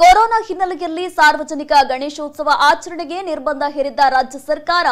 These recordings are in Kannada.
ಕೊರೋನಾ ಹಿನ್ನೆಲೆಯಲ್ಲಿ ಸಾರ್ವಜನಿಕ ಗಣೇಶೋತ್ಸವ ಆಚರಣೆಗೆ ನಿರ್ಬಂಧ ಹೇರಿದ್ದ ರಾಜ್ಯ ಸರ್ಕಾರ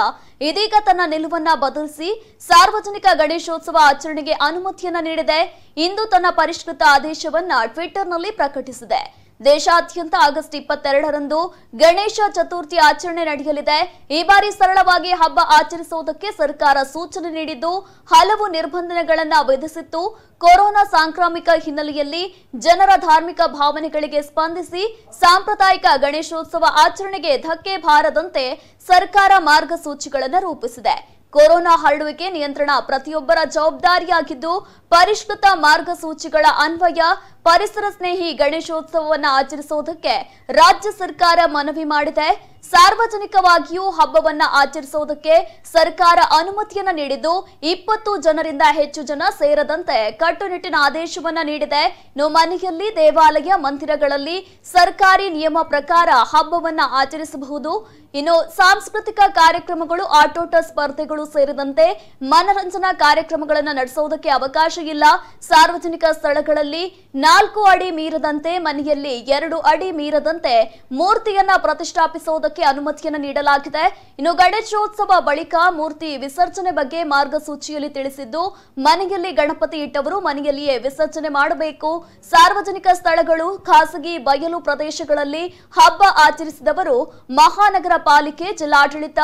ಇದೀಗ ತನ್ನ ನಿಲುವನ್ನ ಬದಲಿಸಿ ಸಾರ್ವಜನಿಕ ಗಣೇಶೋತ್ಸವ ಆಚರಣೆಗೆ ಅನುಮತಿಯನ್ನ ನೀಡಿದೆ ಇಂದು ತನ್ನ ಪರಿಷ್ಕೃತ ಆದೇಶವನ್ನ ಟ್ವಿಟರ್ನಲ್ಲಿ ಪ್ರಕಟಿಸಿದೆ ದೇಶಾದ್ಯಂತ ಆಗಸ್ಟ್ ಇಪ್ಪತ್ತೆರಡರಂದು ಗಣೇಶ ಚತುರ್ಥಿ ಆಚರಣೆ ನಡೆಯಲಿದೆ ಈ ಬಾರಿ ಸರಳವಾಗಿ ಹಬ್ಬ ಆಚರಿಸುವುದಕ್ಕೆ ಸರ್ಕಾರ ಸೂಚನೆ ನೀಡಿದ್ದು ಹಲವು ನಿರ್ಬಂಧನೆಗಳನ್ನು ವಿಧಿಸಿತ್ತು ಕೊರೋನಾ ಸಾಂಕ್ರಾಮಿಕ ಹಿನ್ನೆಲೆಯಲ್ಲಿ ಜನರ ಧಾರ್ಮಿಕ ಭಾವನೆಗಳಿಗೆ ಸ್ಪಂದಿಸಿ ಸಾಂಪ್ರದಾಯಿಕ ಗಣೇಶೋತ್ಸವ ಆಚರಣೆಗೆ ಧಕ್ಕೆ ಬಾರದಂತೆ ಸರ್ಕಾರ ಮಾರ್ಗಸೂಚಿಗಳನ್ನು ರೂಪಿಸಿದೆ ಕೊರೋನಾ ಹರಡುವಿಕೆ ನಿಯಂತ್ರಣ ಪ್ರತಿಯೊಬ್ಬರ ಜವಾಬ್ದಾರಿಯಾಗಿದ್ದು ಪರಿಷ್ಕೃತ ಮಾರ್ಗಸೂಚಿಗಳ ಅನ್ವಯ ಪರಿಸರ ಸ್ನೇಹಿ ಗಣೇಶೋತ್ಸವವನ್ನು ಆಚರಿಸುವುದಕ್ಕೆ ರಾಜ್ಯ ಸರ್ಕಾರ ಮನವಿ ಮಾಡಿದೆ ಸಾರ್ವಜನಿಕವಾಗಿಯೂ ಹಬ್ಬವನ್ನ ಆಚರಿಸುವುದಕ್ಕೆ ಸರ್ಕಾರ ಅನುಮತಿಯನ್ನ ನೀಡಿದ್ದು ಇಪ್ಪತ್ತು ಜನರಿಂದ ಹೆಚ್ಚು ಜನ ಸೇರದಂತೆ ಕಟ್ಟುನಿಟ್ಟಿನ ಆದೇಶವನ್ನ ನೀಡಿದೆ ಇನ್ನು ಮನೆಯಲ್ಲಿ ದೇವಾಲಯ ಮಂದಿರಗಳಲ್ಲಿ ಸರ್ಕಾರಿ ನಿಯಮ ಪ್ರಕಾರ ಹಬ್ಬವನ್ನ ಆಚರಿಸಬಹುದು ಇನ್ನು ಸಾಂಸ್ಕೃತಿಕ ಕಾರ್ಯಕ್ರಮಗಳು ಆಟೋಟ ಸ್ಪರ್ಧೆಗಳು ಸೇರಿದಂತೆ ಮನರಂಜನಾ ಕಾರ್ಯಕ್ರಮಗಳನ್ನು ನಡೆಸುವುದಕ್ಕೆ ಅವಕಾಶ ಇಲ್ಲ ಸಾರ್ವಜನಿಕ ಸ್ಥಳಗಳಲ್ಲಿ ನಾಲ್ಕು ಅಡಿ ಮೀರದಂತೆ ಮನೆಯಲ್ಲಿ ಎರಡು ಅಡಿ ಮೀರದಂತೆ ಮೂರ್ತಿಯನ್ನ ಪ್ರತಿಷ್ಠಾಪಿಸುವುದಕ್ಕೆ ಅನುಮತಿಯನ್ನು ನೀಡಲಾಗಿದೆ ಇನ್ನು ಗಣೇಶೋತ್ಸವ ಬಳಿಕ ಮೂರ್ತಿ ವಿಸರ್ಜನೆ ಬಗ್ಗೆ ಮಾರ್ಗಸೂಚಿಯಲ್ಲಿ ತಿಳಿಸಿದ್ದು ಮನೆಯಲ್ಲಿ ಗಣಪತಿ ಇಟ್ಟವರು ಮನೆಯಲ್ಲಿಯೇ ವಿಸರ್ಜನೆ ಮಾಡಬೇಕು ಸಾರ್ವಜನಿಕ ಸ್ಥಳಗಳು ಖಾಸಗಿ ಬಯಲು ಪ್ರದೇಶಗಳಲ್ಲಿ ಹಬ್ಬ ಆಚರಿಸಿದವರು ಮಹಾನಗರ ಪಾಲಿಕೆ ಜಿಲ್ಲಾಡಳಿತ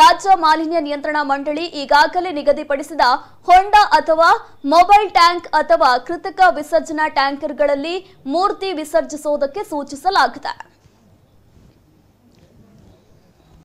ರಾಜ್ಯ ಮಾಲಿನ್ಯ ನಿಯಂತ್ರಣ ಮಂಡಳಿ ಈಗಾಗಲೇ ನಿಗದಿಪಡಿಸಿದ ಹೊಂಡ ಅಥವಾ ಮೊಬೈಲ್ ಟ್ಯಾಂಕ್ ಅಥವಾ ಕೃತಕ ವಿಸರ್ಜನಾ ಟ್ಯಾಂಕರ್ಗಳಲ್ಲಿ ಮೂರ್ತಿ ವಿಸರ್ಜಿಸುವುದಕ್ಕೆ ಸೂಚಿಸಲಾಗಿದೆ